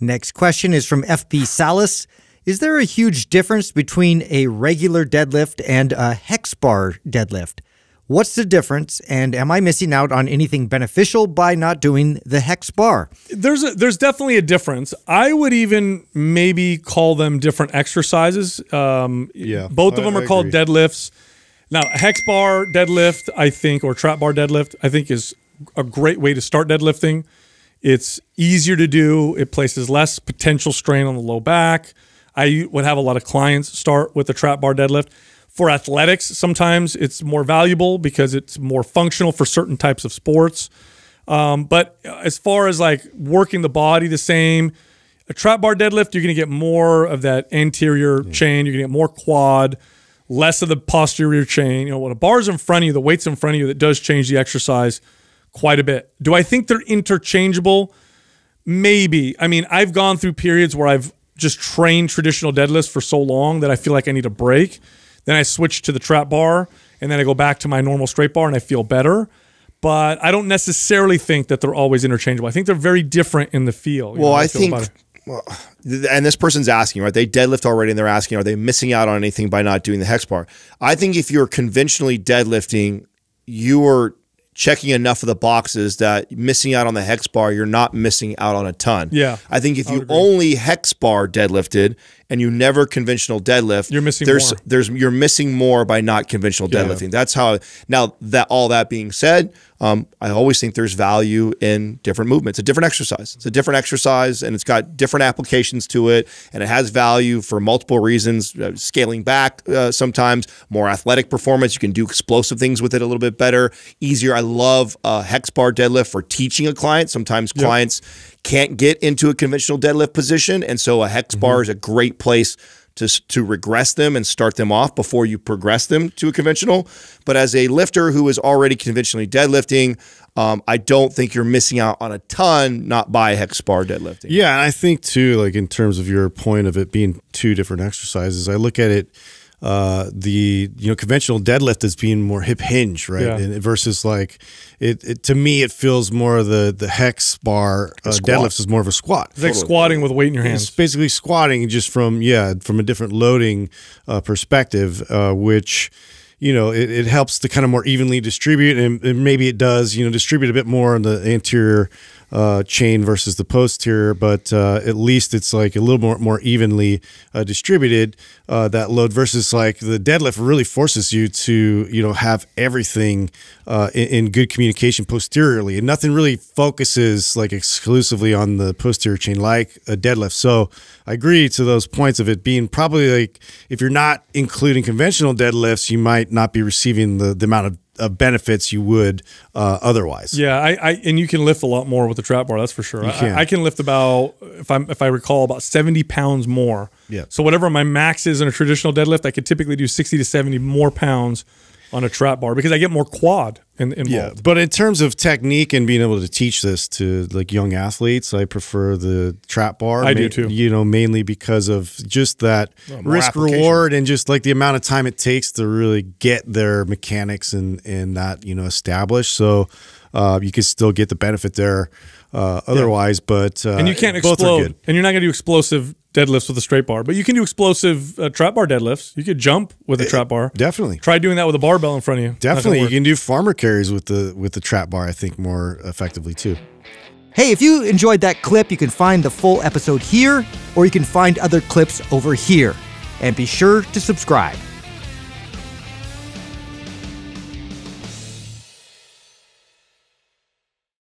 Next question is from FB Salas. Is there a huge difference between a regular deadlift and a hex bar deadlift? What's the difference, and am I missing out on anything beneficial by not doing the hex bar? There's a, there's definitely a difference. I would even maybe call them different exercises. Um, yeah, both of I, them are I called agree. deadlifts. Now, hex bar deadlift, I think, or trap bar deadlift, I think is a great way to start deadlifting. It's easier to do. It places less potential strain on the low back. I would have a lot of clients start with a trap bar deadlift. For athletics, sometimes it's more valuable because it's more functional for certain types of sports. Um, but as far as like working the body the same, a trap bar deadlift, you're going to get more of that anterior yeah. Mm. chain. You're going to get more quad, less of the posterior chain. You know, when a bar's in front of you, the weight's in front of you, that does change the exercise quite a bit. Do I think they're interchangeable? Maybe. I mean, I've gone through periods where I've just trained traditional deadlifts for so long that I feel like I need a break. Then I switch to the trap bar and then I go back to my normal straight bar and I feel better. But I don't necessarily think that they're always interchangeable. I think they're very different in the feel. Well, know, I, I think well, and this person's asking, right? They deadlift already and they're asking, are they missing out on anything by not doing the hex bar? I think if you're conventionally deadlifting, you are checking enough of the boxes that missing out on the hex bar, you're not missing out on a ton. Yeah. I think if I you agree. only hex bar deadlifted, and you never conventional deadlift, you're missing there's more. there's you're missing more by not conventional deadlifting. Yeah. That's how now that all that being said, um, I always think there's value in different movements, a different exercise. It's a different exercise and it's got different applications to it and it has value for multiple reasons, uh, scaling back uh, sometimes, more athletic performance, you can do explosive things with it a little bit better, easier. I love a hex bar deadlift for teaching a client. Sometimes clients can't get into a conventional deadlift position and so a hex mm -hmm. bar is a great place to, to regress them and start them off before you progress them to a conventional. But as a lifter who is already conventionally deadlifting, um, I don't think you're missing out on a ton not by hex bar deadlifting. Yeah, I think too, like in terms of your point of it being two different exercises, I look at it uh, the you know conventional deadlift as being more hip hinge, right? Yeah. And versus like it, it, to me, it feels more the the hex bar uh, deadlifts is more of a squat. It's like squatting with weight in your hands. It's basically squatting just from yeah from a different loading uh, perspective, uh, which you know, it, it helps to kind of more evenly distribute, and, and, maybe it does, you know, distribute a bit more on the anterior uh, chain versus the post here, but uh, at least it's like a little more more evenly uh, distributed uh, that load versus like the deadlift really forces you to you know have everything uh, in, in, good communication posteriorly, and nothing really focuses like exclusively on the posterior chain like a deadlift. So I agree to those points of it being probably like if you're not including conventional deadlifts, you might not be receiving the the amount of of uh, benefits you would uh, otherwise. Yeah, I, I, and you can lift a lot more with the trap bar. That's for sure. Can. I, I, can lift about if i if I recall about seventy pounds more. Yeah. So whatever my max is in a traditional deadlift, I could typically do sixty to seventy more pounds on a trap bar because I get more quad in, Yeah, but in terms of technique and being able to teach this to like young athletes, I prefer the trap bar. I do too. You know, mainly because of just that well, risk reward and just like the amount of time it takes to really get their mechanics and and that you know established. So uh, you can still get the benefit there. Uh, otherwise, yeah. but uh, and you can't explode, and you're not going to do explosive deadlifts with a straight bar, but you can do explosive uh, trap bar deadlifts. You could jump with a it, eh, trap bar. Definitely. Try doing that with a barbell in front of you. Definitely. You can do farmer carries with the with the trap bar, I think, more effectively too. Hey, if you enjoyed that clip, you can find the full episode here, or you can find other clips over here. And be sure to subscribe.